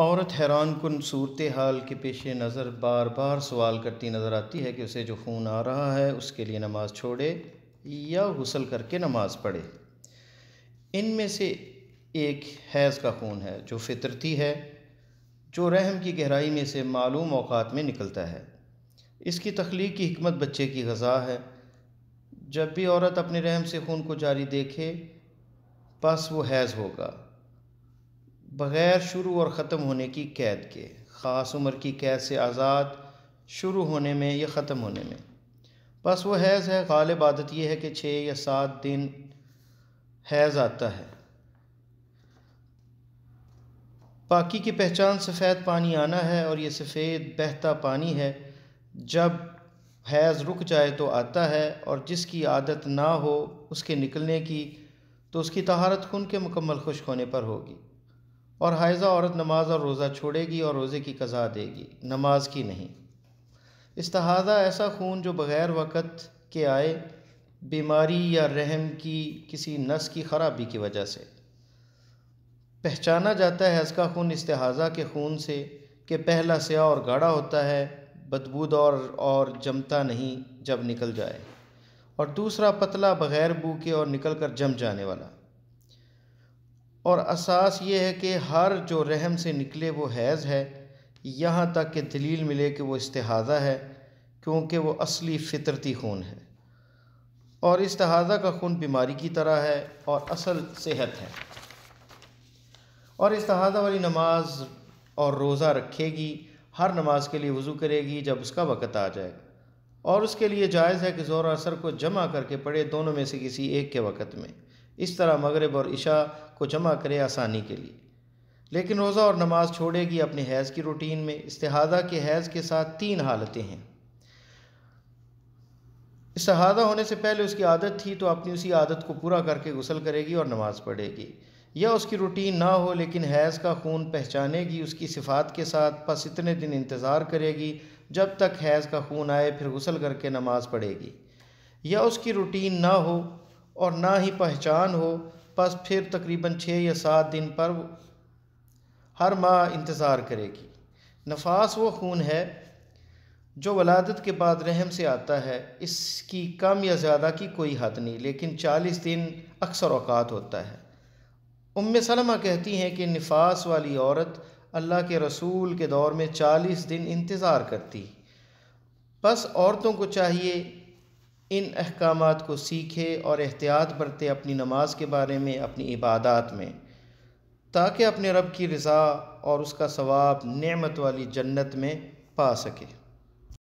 औरत हैरान कन सूरत हाल के पेश नज़र बार बार सवाल करती नज़र आती है कि उसे जो खून आ रहा है उसके लिए नमाज़ छोड़े या गसल करके नमाज़ पढ़े इनमें से एक हैज़ का खून है जो फितरती है जो रहम की गहराई में से मालूम अवकात में निकलता है इसकी तख्लीक की हमत बच्चे की गज़ा है जब भी औरत अपने रहम से खून को जारी देखे बस वो हैज़ होगा बग़ैर शुरू और ख़त्म होने की कैद के ख़ास उम्र की कैद से आज़ाद शुरू होने में या ख़त्म होने में बस वो हैज़ है गालिब आदत यह है कि छः या सात दिन हैज़ आता है बाकी की पहचान सफ़ेद पानी आना है और ये सफ़ेद बहता पानी है जब हैज़ रुक जाए तो आता है और जिसकी आदत ना हो उसके निकलने की तो उसकी तहारत खून के मुकम्मल खुश्क होने पर होगी और हायजा औरत नमाज और रोज़ा छोड़ेगी और रोज़े की कज़ा देगी नमाज की नहीं इस्तहादा ऐसा खून जो बग़ैर वक़्त के आए बीमारी या रहम की किसी नस की खराबी की वजह से पहचाना जाता है इसका खून तहाज़ा के खून से कि पहला स्याह और गाढ़ा होता है बदबूदार और, और जमता नहीं जब निकल जाए और दूसरा पतला बग़ैर बू के और निकल कर जम जाने वाला और असास ये है कि हर जो रहम से निकले वो हैज़ है यहाँ तक कि दलील मिले कि वो इस्तेहादा है क्योंकि वो असली फितरती खून है और इस्तेहादा का खून बीमारी की तरह है और असल सेहत है और इस्तेहादा वाली नमाज और रोज़ा रखेगी हर नमाज के लिए वज़ू करेगी जब उसका वक़्त आ जाएगा और उसके लिए जायज़ है कि ज़ोर असर को जमा करके पढ़े दोनों में से किसी एक के वक़्त में इस तरह मगरब और इशा को जमा करे आसानी के लिए लेकिन रोज़ा और नमाज छोड़ेगी अपने हैज़ की रूटीन में इस्तेहादा के हैज़ के साथ तीन हालतें हैं इस्तेहादा होने से पहले उसकी आदत थी तो अपनी उसी आदत को पूरा करके गुसल करेगी और नमाज पढ़ेगी या उसकी रूटीन ना हो लेकिन हैज़ का खून पहचानेगी उसकी सिफात के साथ बस इतने दिन इंतज़ार करेगी जब तक हैज़ का खून आए फिर गुसल करके नमाज पढ़ेगी या उसकी रूटीन ना हो और ना ही पहचान हो बस फिर तकरीबन छः या सात दिन पर हर माँ इंतज़ार करेगी नफास वो खून है जो वलादत के बाद रहम से आता है इसकी कम या ज़्यादा की कोई हद नहीं लेकिन चालीस दिन अक्सर अवकात होता है उम सलमा कहती हैं कि नफास वाली औरत अल्लाह के रसूल के दौर में चालीस दिन इंतज़ार करती बस औरतों को चाहिए इन अहकाम को सीखे और एहतियात बरते अपनी नमाज के बारे में अपनी इबादत में ताकि अपने रब की रज़ा और उसका सवाब नमत वाली जन्नत में पा सके